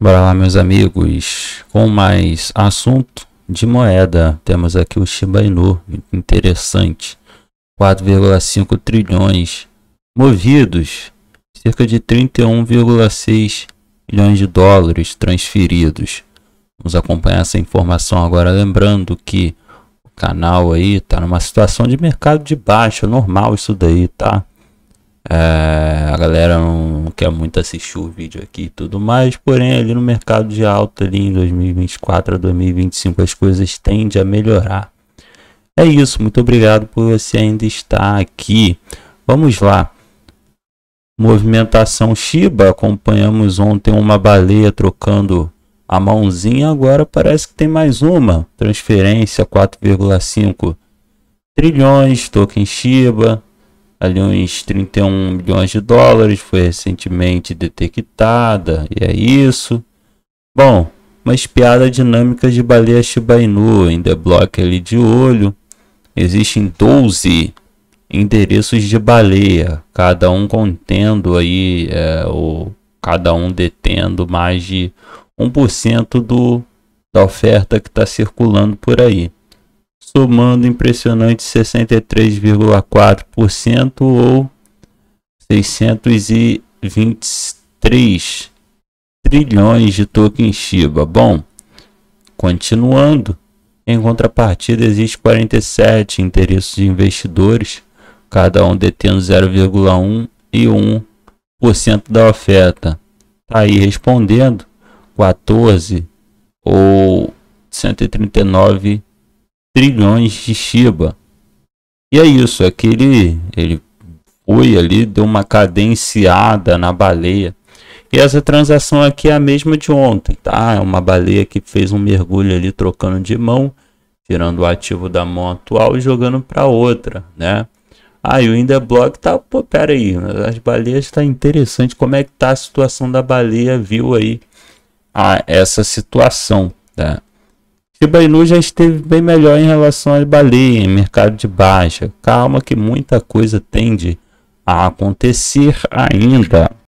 Bora lá, meus amigos, com mais assunto de moeda. Temos aqui o Shiba Inu, interessante, 4,5 trilhões movidos, cerca de 31,6 milhões de dólares transferidos. Vamos acompanhar essa informação agora, lembrando que o canal aí tá numa situação de mercado de baixa, normal isso daí, tá? É, a galera não quer muito assistir o vídeo aqui e tudo mais, porém ali no mercado de alta ali em 2024 a 2025 as coisas tendem a melhorar. É isso, muito obrigado por você ainda estar aqui. Vamos lá. Movimentação Shiba, acompanhamos ontem uma baleia trocando a mãozinha, agora parece que tem mais uma. Transferência 4,5 trilhões, token Shiba, ali uns 31 milhões de dólares, foi recentemente detectada, e é isso. Bom, uma espiada dinâmica de baleia Shiba Inu, ainda bloco ali de olho. Existem 12 endereços de baleia, cada um contendo aí, é, o, cada um detendo mais de 1% do, da oferta que está circulando por aí somando impressionante 63,4% ou 623 trilhões de tokens Shiba. Bom, continuando, em contrapartida existe 47 interesses de investidores, cada um detendo 0,1 e 1% da oferta. Tá aí respondendo 14 ou 139 trilhões de Shiba. E é isso, aquele é que ele foi ali, deu uma cadenciada na baleia. E essa transação aqui é a mesma de ontem, tá? É uma baleia que fez um mergulho ali trocando de mão, tirando o ativo da mão atual e jogando para outra, né? Aí ah, o Indeblock tá, pô, pera aí, as baleias tá interessante como é que tá a situação da baleia, viu aí a, essa situação, tá? Shiba Inu já esteve bem melhor em relação à baleia, em mercado de baixa. Calma que muita coisa tende a acontecer ainda.